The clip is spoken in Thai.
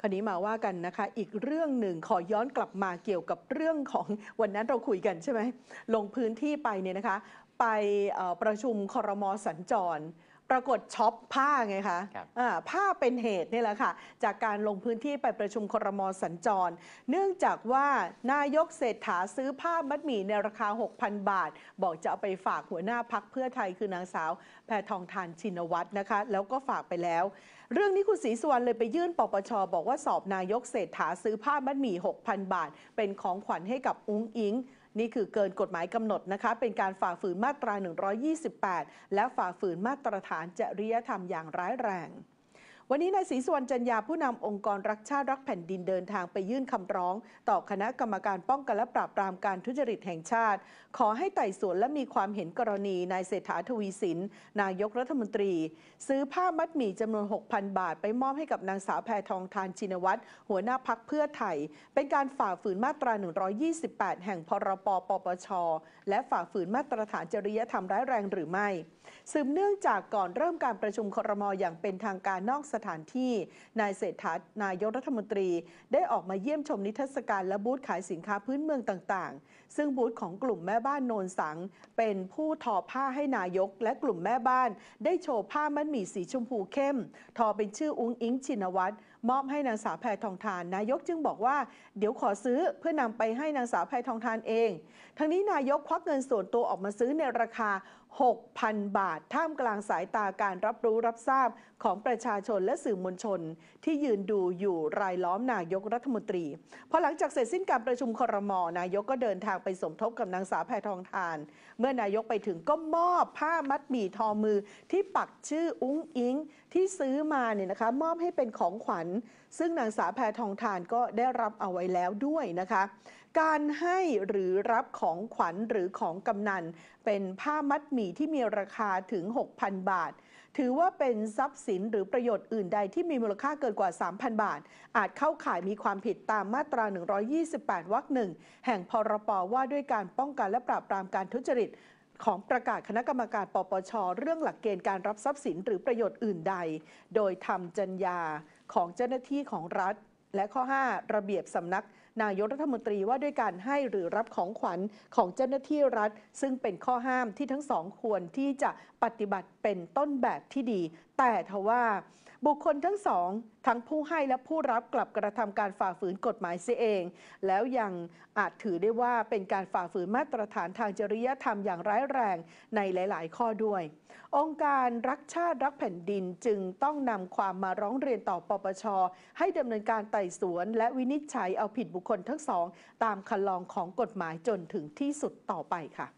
คราวนี้มาว่ากันนะคะอีกเรื่องหนึ่งขอย้อนกลับมาเกี่ยวกับเรื่องของวันนั้นเราคุยกันใช่ไหมลงพื้นที่ไปเนี่ยนะคะ ไปประชุมคอรมอสัญจรปรากฏช็อปผ้าไงคะคผ้าเป็นเหตุนี่แหละค่ะ จากการลงพื้นที่ไปประชุมครมสัญจร เนื่องจากว่านายกเศรษฐาซื้อผ้ามัดหมี่ในราคา 6,000 บาท บอกจะเอาไปฝากหัวหน้าพักเพื่อไทยคือนางสาว แพทองทานชินวัตรนะคะ แล้วก็ฝากไปแล้ว เรื่องนี้คุณศรีสุวรรณเลยไปยื่นปปชบอกว่าสอบนายกเศรษฐาซื้อผ้ามัดหมี่6,000 บาท เป็นของขวัญให้กับอุ้งอิงนี่คือเกินกฎหมายกำหนดนะคะเป็นการฝ่าฝืนมาตรา 128 และฝ่าฝืนมาตรฐานจริยธรรมอย่างร้ายแรงวันนี้นายศรีสุวรรณจันยาผู้นำองค์กรรักชาติรักแผ่นดินเดินทางไปยื่นคำร้อง ต่อคณะกรรมการป้องกันและปราบปรามการทุจริตแห่งชาติ ขอให้ไต่สวนและมีความเห็นกรณีนายเศรษฐาทวีสินนายกรัฐมนตรี ซื้อผ้ามัดหมี่จำนวน6,000 บาท ไปมอบให้กับนางสาวแพทองทานชินวัตรหัวหน้าพักเพื่อไทยเป็นการฝ่าฝืนมาตรา 128แห่งพรปปปชและฝ่าฝืนมาตรฐานจริยธรรมร้ายแรงหรือไม่สืบเนื่องจากก่อนเริ่มการประชุมครมอย่างเป็นทางการนอกสถานที่นายเศรษฐา นายกรัฐมนตรี ได้ออกมาเยี่ยมชมนิทรรศการและบูธขายสินค้าพื้นเมืองต่าง ๆ ซึ่งบูธของกลุ่มแม่บ้านโนนสัง เป็นผู้ทอผ้าให้นายก และกลุ่มแม่บ้าน ได้โชว์ผ้ามัดหมี่สีชมพูเข้ม ทอเป็นชื่ออุ้งอิงชินวัตรมอบให้นางสาวแพทองทาน นายกจึงบอกว่าเดี๋ยวขอซื้อเพื่อนำไปให้นางสาวแพทองทานเองทั้งนี้นายกควักเงินส่วนตัวออกมาซื้อในราคา6,000 บาทท่ามกลางสายตาการรับรู้รับทราบของประชาชนและสื่อมวลชน ที่ยืนดูอยู่รายล้อมนายกรัฐมนตรี พอหลังจากเสร็จสิ้นการประชุมครม นายกก็เดินทางไปสมทบกับนางสาวแพทองทาน เมื่อนายกไปถึงก็มอบผ้ามัดหมี่ทอมือที่ปักชื่ออุ้งอิงที่ซื้อมาเนี่ยนะคะมอบให้เป็นของขวัญ ซึ่งนางสาวแพทองทานก็ได้รับเอาไว้แล้วด้วยนะคะ การให้หรือรับของขวัญหรือของกำนัน เป็นผ้ามัดหมี่ที่มีราคาถึง 6,000 บาท ถือว่าเป็นทรัพย์สินหรือประโยชน์อื่นใดที่มีมูลค่าเกินกว่า 3,000 บาท อาจเข้าข่ายมีความผิดตามมาตรา 128วรรคหนึ่งแห่งพรปว่าด้วยการป้องกันและปราบปรามการทุจริตของประกาศคณะกรรมการ ปปชเรื่องหลักเกณฑ์การรับทรัพย์สินหรือประโยชน์อื่นใด โดยทำจัญญาของเจ้าหน้าที่ของรัฐ และข้อ 5 ระเบียบสำนัก นายกรัฐมนตรีว่าด้วยการให้หรือรับของขวัญของเจ้าหน้าที่รัฐ ซึ่งเป็นข้อห้ามที่ทั้งสองควรที่จะปฏิบัติเป็นต้นแบบที่ดีแต่ทว่าบุคคลทั้งสอง ทั้งผู้ให้และผู้รับกลับกระทำการฝ่าฝืนกฎหมายเสียเอง แล้วยังอาจถือได้ว่าเป็นการฝ่าฝืนมาตรฐานทางจริยธรรมอย่างร้ายแรงในหลาย ๆ ข้อด้วย องค์การรักชาติรักแผ่นดินจึงต้องนำความมาร้องเรียนต่อปปชให้ดำเนินการไต่สวนและวินิจฉัยเอาผิดบุคคลทั้งสอง ตามคันลองของกฎหมายจนถึงที่สุดต่อไปค่ะ